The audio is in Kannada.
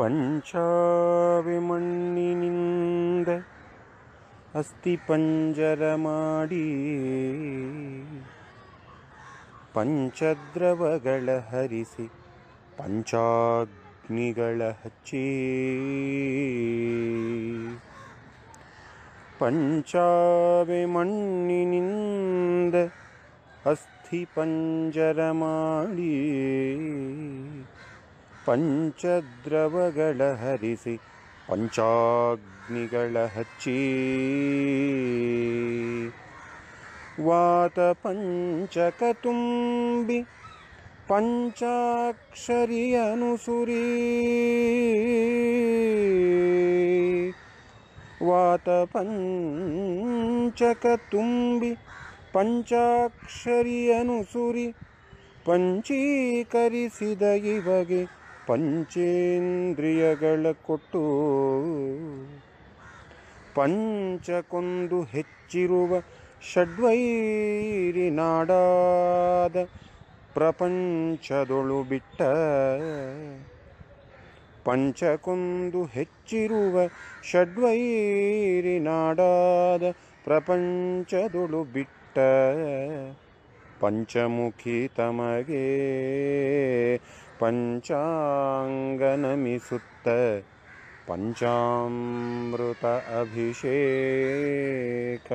पञ्चविमन्नि अस्ति अस्थि पञ्जरमाडी पञ्चद्रवगळ हरसि पञ्चाग्निगळ हच्ची पञ्चविमन्नि निन्द पञ्जरमाडी ಪಂಚದ್ರವಗಳ ಹರಿಸಿ ಪಂಚಾಗ್ನಿಗಳ ಹಚ್ಚಿ ವಾತ ಪಂಚಕ ತುಂಬಿ ಪಂಚಾಕ್ಷರಿಯನುಸುರಿ ವಾತ ಪಂಚಕ ತುಂಬಿ ಪಂಚಾಕ್ಷರಿಯನುಸುರಿ ಪಂಚೀಕರಿಸಿದ ಇವಗೆ ಪಂಚೇಂದ್ರಿಯಗಳ ಕೊಟ್ಟು ಪಂಚಕೊಂದು ಹೆಚ್ಚಿರುವ ಷಡ್ವೈರಿ ನಾಡಾದ ಪ್ರಪಂಚದೊಳು ಬಿಟ್ಟ ಪಂಚಕೊಂದು ಹೆಚ್ಚಿರುವ ಷಡ್ವೈರಿ ನಾಡಾದ ಪ್ರಪಂಚದೊಳು ಬಿಟ್ಟ ಪಂಚಮುಖಿ ತಮಗೆ पञ्चाङ्गनमिसुत्त पञ्चामृत अभिषेक